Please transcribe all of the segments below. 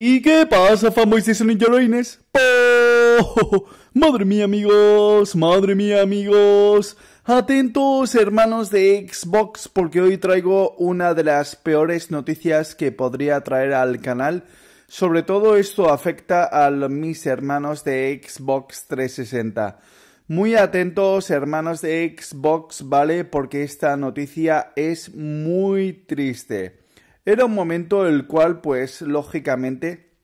¿Y qué pasa, fanboys de Sonic Madre mía, amigos, madre mía, amigos. Atentos, hermanos de Xbox, porque hoy traigo una de las peores noticias que podría traer al canal. Sobre todo esto afecta a mis hermanos de Xbox 360. Muy atentos, hermanos de Xbox, ¿vale? Porque esta noticia es muy triste. Era un momento el cual, pues, lógicamente,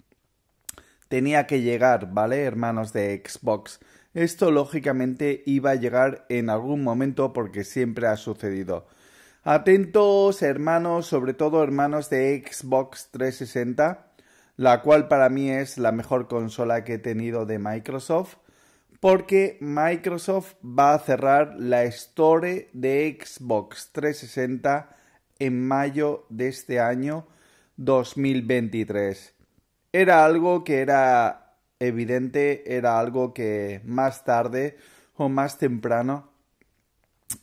tenía que llegar, ¿vale? Hermanos de Xbox. Esto lógicamente iba a llegar en algún momento porque siempre ha sucedido. Atentos hermanos, sobre todo hermanos de Xbox 360, la cual para mí es la mejor consola que he tenido de Microsoft, porque Microsoft va a cerrar la Store de Xbox 360 en mayo de este año 2023. Era algo que era evidente, era algo que más tarde o más temprano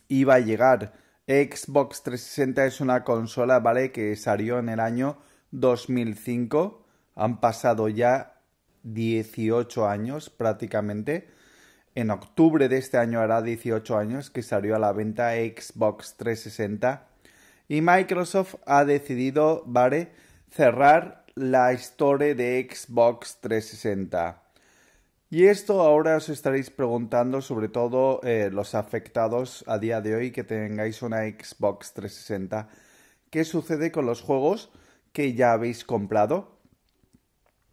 iba a llegar. Xbox 360 es una consola, ¿vale? Que salió en el año 2005. Han pasado ya 18 años prácticamente. En octubre de este año hará 18 años que salió a la venta Xbox 360 y Microsoft ha decidido, ¿vale? cerrar la historia de Xbox 360. Y esto ahora os estaréis preguntando, sobre todo eh, los afectados a día de hoy que tengáis una Xbox 360, ¿qué sucede con los juegos que ya habéis comprado?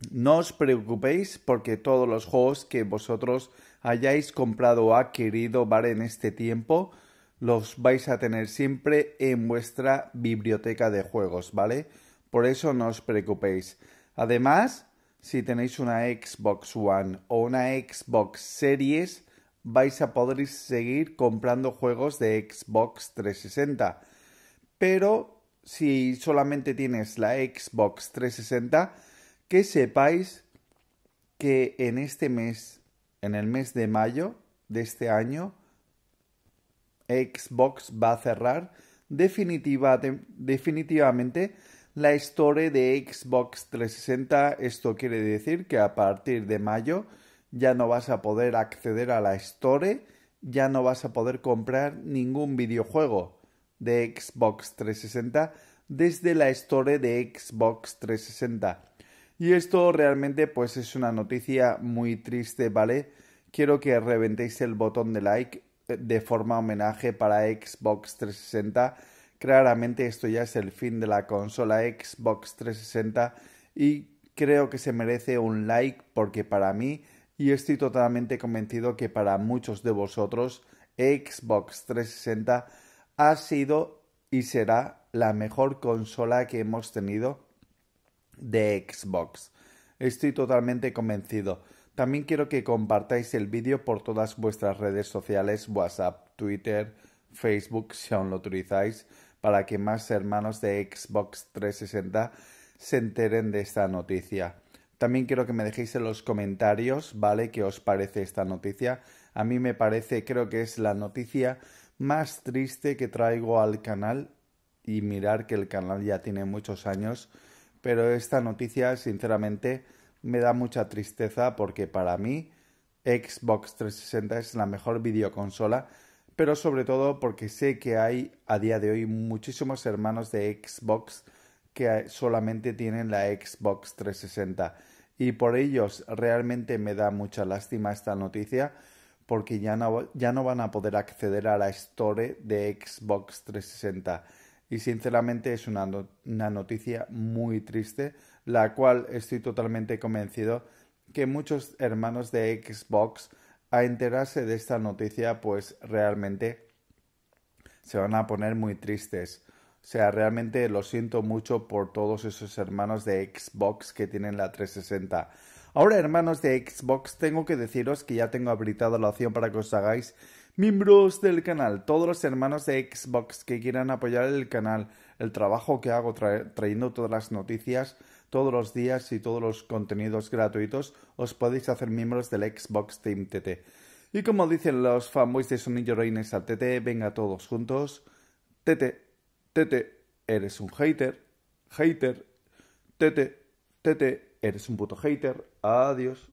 No os preocupéis porque todos los juegos que vosotros hayáis comprado o adquirido en este tiempo, los vais a tener siempre en vuestra biblioteca de juegos, ¿vale? Por eso no os preocupéis. Además, si tenéis una Xbox One o una Xbox Series, vais a poder seguir comprando juegos de Xbox 360. Pero si solamente tienes la Xbox 360, que sepáis que en este mes, en el mes de mayo de este año, Xbox va a cerrar definitivamente la Store de Xbox 360. Esto quiere decir que a partir de mayo ya no vas a poder acceder a la Store, ya no vas a poder comprar ningún videojuego de Xbox 360 desde la Store de Xbox 360. Y esto realmente pues es una noticia muy triste, ¿vale? Quiero que reventéis el botón de like de forma homenaje para Xbox 360. Claramente esto ya es el fin de la consola Xbox 360 y creo que se merece un like porque para mí y estoy totalmente convencido que para muchos de vosotros Xbox 360 ha sido y será la mejor consola que hemos tenido de Xbox. Estoy totalmente convencido. También quiero que compartáis el vídeo por todas vuestras redes sociales, WhatsApp, Twitter, Facebook, si aún lo utilizáis, para que más hermanos de Xbox 360 se enteren de esta noticia. También quiero que me dejéis en los comentarios, ¿vale? ¿Qué os parece esta noticia? A mí me parece, creo que es la noticia más triste que traigo al canal y mirar que el canal ya tiene muchos años, pero esta noticia, sinceramente, me da mucha tristeza porque para mí Xbox 360 es la mejor videoconsola, pero sobre todo porque sé que hay a día de hoy muchísimos hermanos de Xbox que solamente tienen la Xbox 360 y por ellos realmente me da mucha lástima esta noticia porque ya no, ya no van a poder acceder a la Store de Xbox 360 y sinceramente es una noticia muy triste la cual estoy totalmente convencido que muchos hermanos de Xbox a enterarse de esta noticia pues realmente se van a poner muy tristes. O sea, realmente lo siento mucho por todos esos hermanos de Xbox que tienen la 360. Ahora, hermanos de Xbox, tengo que deciros que ya tengo habilitada la opción para que os hagáis miembros del canal. Todos los hermanos de Xbox que quieran apoyar el canal, el trabajo que hago trayendo todas las noticias, todos los días y todos los contenidos gratuitos, os podéis hacer miembros del Xbox Team TT. Y como dicen los fanboys de Sonillo Reines al TT, venga todos juntos. TT, TT, eres un hater, hater, TT, TT, eres un puto hater, adiós.